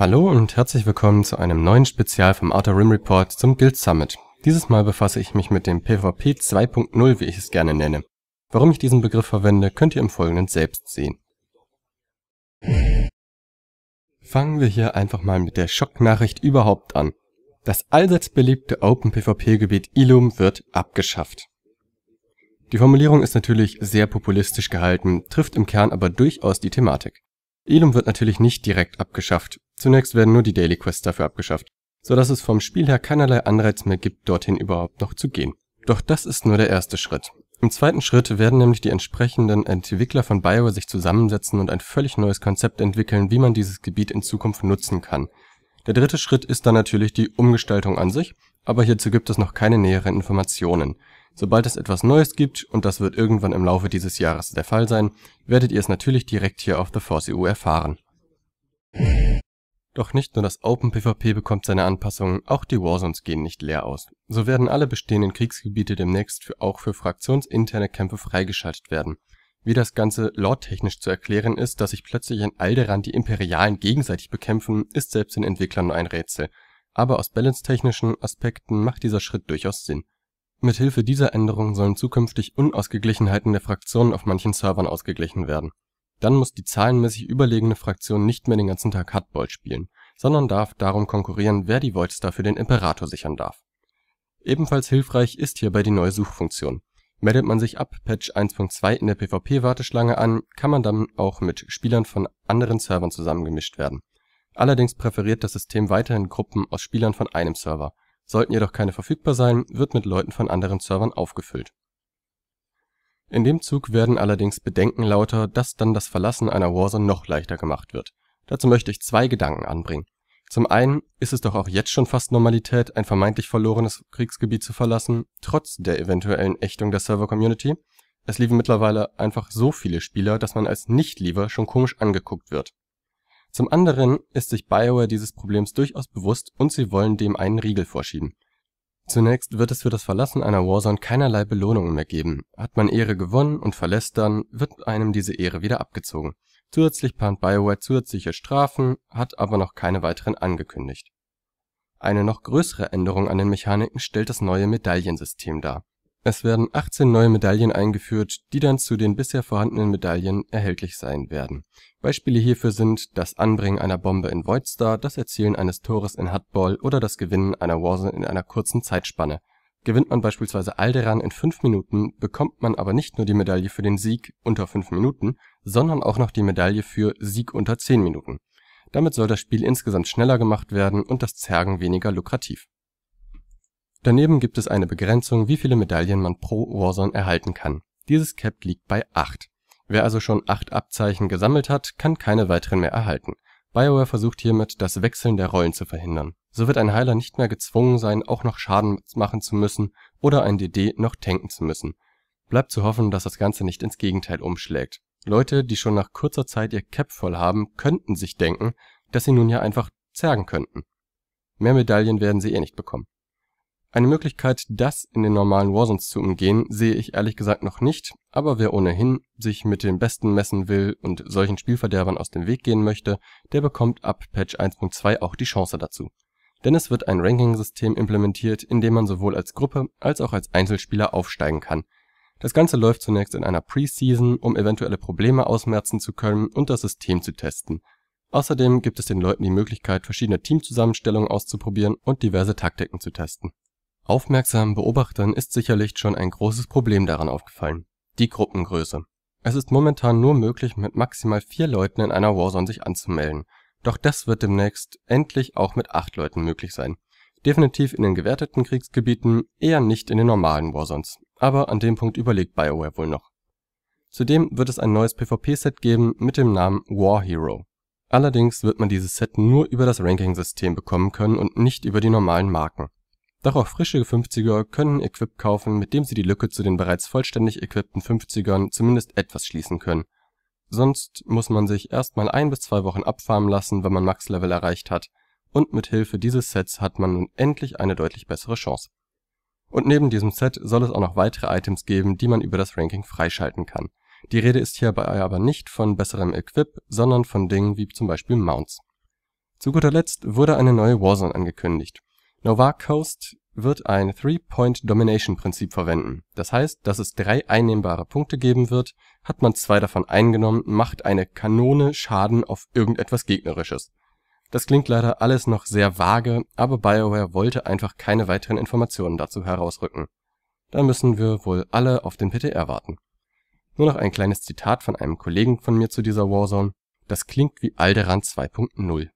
Hallo und herzlich willkommen zu einem neuen Spezial vom Outer Rim Report zum Guild Summit. Dieses Mal befasse ich mich mit dem PvP 2.0, wie ich es gerne nenne. Warum ich diesen Begriff verwende, könnt ihr im Folgenden selbst sehen. Fangen wir hier einfach mal mit der Schocknachricht überhaupt an. Das allseits beliebte Open-PvP-Gebiet Ilum wird abgeschafft. Die Formulierung ist natürlich sehr populistisch gehalten, trifft im Kern aber durchaus die Thematik. Ilum wird natürlich nicht direkt abgeschafft, Zunächst werden nur die Daily Quests dafür abgeschafft, so dass es vom Spiel her keinerlei Anreiz mehr gibt, dorthin überhaupt noch zu gehen. Doch das ist nur der erste Schritt. Im zweiten Schritt werden nämlich die entsprechenden Entwickler von BioWare sich zusammensetzen und ein völlig neues Konzept entwickeln, wie man dieses Gebiet in Zukunft nutzen kann. Der dritte Schritt ist dann natürlich die Umgestaltung an sich, aber hierzu gibt es noch keine näheren Informationen. Sobald es etwas Neues gibt, und das wird irgendwann im Laufe dieses Jahres der Fall sein, werdet ihr es natürlich direkt hier auf The Force EU erfahren. Doch nicht nur das OpenPvP bekommt seine Anpassungen, auch die Warzones gehen nicht leer aus. So werden alle bestehenden Kriegsgebiete demnächst auch für fraktionsinterne Kämpfe freigeschaltet werden. Wie das Ganze lore-technisch zu erklären ist, dass sich plötzlich in Alderan die Imperialen gegenseitig bekämpfen, ist selbst den Entwicklern nur ein Rätsel. Aber aus balance-technischen Aspekten macht dieser Schritt durchaus Sinn. Mithilfe dieser Änderung sollen zukünftig Unausgeglichenheiten der Fraktionen auf manchen Servern ausgeglichen werden dann muss die zahlenmäßig überlegene Fraktion nicht mehr den ganzen Tag Hardball spielen, sondern darf darum konkurrieren, wer die Voidstar für den Imperator sichern darf. Ebenfalls hilfreich ist hierbei die neue Suchfunktion. Meldet man sich ab Patch 1.2 in der PvP-Warteschlange an, kann man dann auch mit Spielern von anderen Servern zusammengemischt werden. Allerdings präferiert das System weiterhin Gruppen aus Spielern von einem Server, sollten jedoch keine verfügbar sein, wird mit Leuten von anderen Servern aufgefüllt in dem Zug werden allerdings Bedenken lauter, dass dann das Verlassen einer Warzone noch leichter gemacht wird. Dazu möchte ich zwei Gedanken anbringen. Zum einen ist es doch auch jetzt schon fast Normalität, ein vermeintlich verlorenes Kriegsgebiet zu verlassen, trotz der eventuellen Ächtung der Server-Community. Es liefen mittlerweile einfach so viele Spieler, dass man als Nicht-Liever schon komisch angeguckt wird. Zum anderen ist sich BioWare dieses Problems durchaus bewusst und sie wollen dem einen Riegel vorschieben Zunächst wird es für das Verlassen einer Warzone keinerlei Belohnungen mehr geben, hat man Ehre gewonnen und verlässt dann, wird einem diese Ehre wieder abgezogen. Zusätzlich plant BioWare zusätzliche Strafen, hat aber noch keine weiteren angekündigt. Eine noch größere Änderung an den Mechaniken stellt das neue Medaillensystem dar es werden 18 neue Medaillen eingeführt, die dann zu den bisher vorhandenen Medaillen erhältlich sein werden. Beispiele hierfür sind das Anbringen einer Bombe in Void Star, das Erzielen eines Tores in Hardball oder das Gewinnen einer Warzone in einer kurzen Zeitspanne. Gewinnt man beispielsweise Alderaan in 5 Minuten, bekommt man aber nicht nur die Medaille für den Sieg unter 5 Minuten, sondern auch noch die Medaille für Sieg unter 10 Minuten. Damit soll das Spiel insgesamt schneller gemacht werden und das Zergen weniger lukrativ Daneben gibt es eine Begrenzung, wie viele Medaillen man pro Warzone erhalten kann. Dieses Cap liegt bei 8. Wer also schon 8 Abzeichen gesammelt hat, kann keine weiteren mehr erhalten. BioWare versucht hiermit, das Wechseln der Rollen zu verhindern. So wird ein Heiler nicht mehr gezwungen sein, auch noch Schaden machen zu müssen oder ein DD noch tanken zu müssen. Bleibt zu hoffen, dass das Ganze nicht ins Gegenteil umschlägt. Leute, die schon nach kurzer Zeit ihr Cap voll haben, könnten sich denken, dass sie nun ja einfach zergen könnten. Mehr Medaillen werden sie eh nicht bekommen eine Möglichkeit, das in den normalen Warzones zu umgehen, sehe ich ehrlich gesagt noch nicht, aber wer ohnehin sich mit den Besten messen will und solchen Spielverderbern aus dem Weg gehen möchte, der bekommt ab Patch 1.2 auch die Chance dazu. Denn es wird ein Ranking-System implementiert, in dem man sowohl als Gruppe als auch als Einzelspieler aufsteigen kann. Das Ganze läuft zunächst in einer Preseason, um eventuelle Probleme ausmerzen zu können und das System zu testen. Außerdem gibt es den Leuten die Möglichkeit, verschiedene Teamzusammenstellungen auszuprobieren und diverse Taktiken zu testen Aufmerksamen Beobachtern ist sicherlich schon ein großes Problem daran aufgefallen: die Gruppengröße. Es ist momentan nur möglich, mit maximal vier Leuten in einer Warzone sich anzumelden, doch das wird demnächst endlich auch mit acht Leuten möglich sein. Definitiv in den gewerteten Kriegsgebieten, eher nicht in den normalen Warzones, aber an dem Punkt überlegt BioWare wohl noch. Zudem wird es ein neues PvP-Set geben mit dem Namen War Hero. Allerdings wird man dieses Set nur über das Ranking-System bekommen können und nicht über die normalen Marken doch auch frische 50er können Equip kaufen, mit dem sie die Lücke zu den bereits vollständig equippten 50ern zumindest etwas schließen können, sonst muss man sich erstmal ein bis zwei Wochen abfarmen lassen, wenn man Max-Level erreicht hat, und mit Hilfe dieses Sets hat man nun endlich eine deutlich bessere Chance. Und neben diesem Set soll es auch noch weitere Items geben, die man über das Ranking freischalten kann. Die Rede ist hierbei aber nicht von besserem Equip, sondern von Dingen wie zum Beispiel Mounts. Zu guter Letzt wurde eine neue Warzone angekündigt Novae Coast wird ein Three-Point-Domination-Prinzip verwenden, das heißt, dass es drei einnehmbare Punkte geben wird, hat man zwei davon eingenommen, macht eine Kanone Schaden auf irgendetwas Gegnerisches. Das klingt leider alles noch sehr vage, aber BioWare wollte einfach keine weiteren Informationen dazu herausrücken. Da müssen wir wohl alle auf den PTR warten. Nur noch ein kleines Zitat von einem Kollegen von mir zu dieser Warzone: „ Das klingt wie Alderan 2.0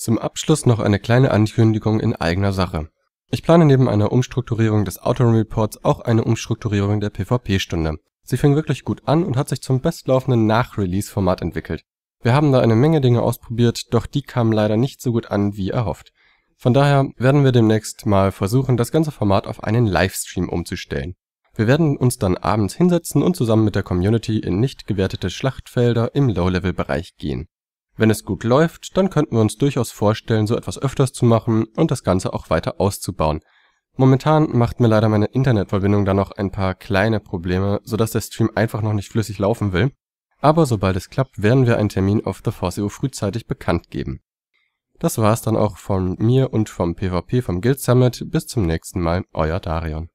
zum Abschluss noch eine kleine Ankündigung in eigener Sache. Ich plane neben einer Umstrukturierung des Outrun Reports auch eine Umstrukturierung der PvP-Stunde. Sie fing wirklich gut an und hat sich zum bestlaufenden Nach-Release-Format entwickelt. Wir haben da eine Menge Dinge ausprobiert, doch die kamen leider nicht so gut an wie erhofft. Von daher werden wir demnächst mal versuchen, das ganze Format auf einen Livestream umzustellen. Wir werden uns dann abends hinsetzen und zusammen mit der Community in nicht gewertete Schlachtfelder im Low-Level-Bereich gehen wenn es gut läuft, dann könnten wir uns durchaus vorstellen, so etwas öfters zu machen und das Ganze auch weiter auszubauen. Momentan macht mir leider meine Internetverbindung da noch ein paar kleine Probleme, sodass der Stream einfach noch nicht flüssig laufen will, aber sobald es klappt, werden wir einen Termin auf The Force EU frühzeitig bekannt geben. Das war's dann auch von mir und vom PvP vom Guild Summit. Bis zum nächsten Mal, euer Darion.